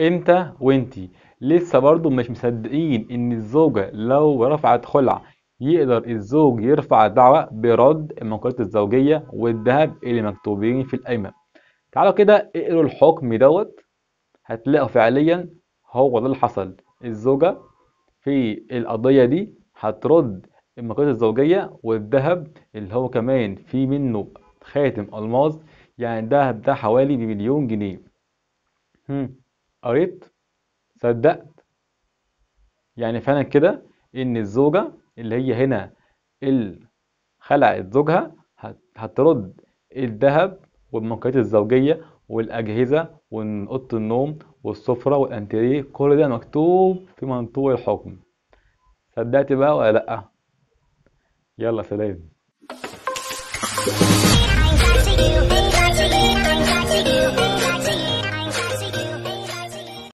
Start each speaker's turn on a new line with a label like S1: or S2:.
S1: انت وانتي لسه برضو مش مصدقين ان الزوجة لو رفعت خلع يقدر الزوج يرفع دعوة برد المقالات الزوجية والذهب اللي مكتوبين في القايمة تعالوا كده اقروا الحكم دوت هتلاقوا فعليا هو ده اللي حصل الزوجة في القضية دي هترد المقالات الزوجية والذهب اللي هو كمان في منه خاتم ألماظ يعني الذهب ده حوالي بمليون جنيه قريت صدقت يعني فانا كده ان الزوجة اللي هي هنا خلعت زوجها هترد الذهب والمنقيات الزوجية والأجهزة وأوضة النوم والسفرة والأنتريه كل ده مكتوب في منطوق الحكم صدقت بقى ولا لأ؟ يلا سلام